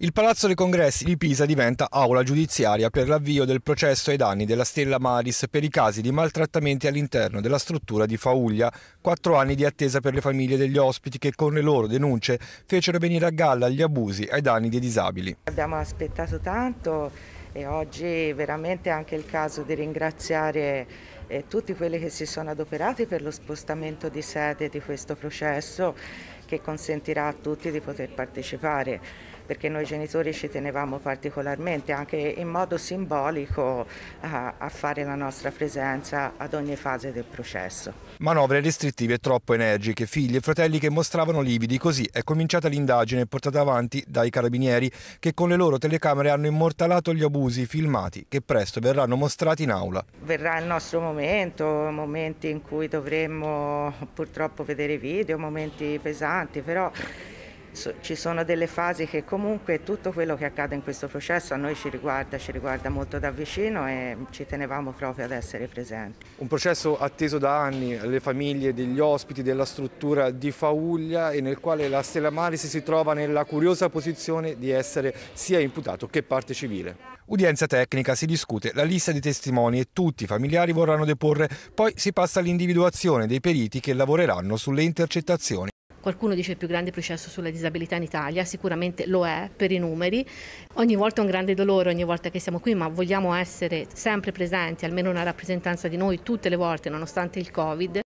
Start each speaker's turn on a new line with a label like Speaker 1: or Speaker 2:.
Speaker 1: Il Palazzo dei Congressi di Pisa diventa aula giudiziaria per l'avvio del processo ai danni della Stella Maris per i casi di maltrattamenti all'interno della struttura di Fauglia. Quattro anni di attesa per le famiglie degli ospiti che con le loro denunce fecero venire a galla gli abusi ai danni dei disabili.
Speaker 2: Abbiamo aspettato tanto e oggi veramente anche il caso di ringraziare eh, tutti quelli che si sono adoperati per lo spostamento di sede di questo processo che consentirà a tutti di poter partecipare perché noi genitori ci tenevamo particolarmente anche in modo simbolico a, a fare la nostra presenza ad ogni fase del processo.
Speaker 1: Manovre restrittive troppo energiche, figli e fratelli che mostravano lividi, così è cominciata l'indagine portata avanti dai carabinieri che con le loro telecamere hanno immortalato gli abusi filmati che presto verranno mostrati in aula.
Speaker 2: Verrà il nostro momento, momenti in cui dovremmo purtroppo vedere video, momenti pesanti, però ci sono delle fasi che comunque tutto quello che accade in questo processo a noi ci riguarda, ci riguarda molto da vicino e ci tenevamo proprio ad essere presenti.
Speaker 1: Un processo atteso da anni, le famiglie degli ospiti della struttura di Fauglia e nel quale la Stella Maris si trova nella curiosa posizione di essere sia imputato che parte civile. Udienza tecnica, si discute la lista di testimoni e tutti i familiari vorranno deporre, poi si passa all'individuazione dei periti che lavoreranno sulle intercettazioni
Speaker 3: qualcuno dice il più grande processo sulla disabilità in Italia, sicuramente lo è per i numeri. Ogni volta è un grande dolore, ogni volta che siamo qui, ma vogliamo essere sempre presenti, almeno una rappresentanza di noi tutte le volte, nonostante il Covid.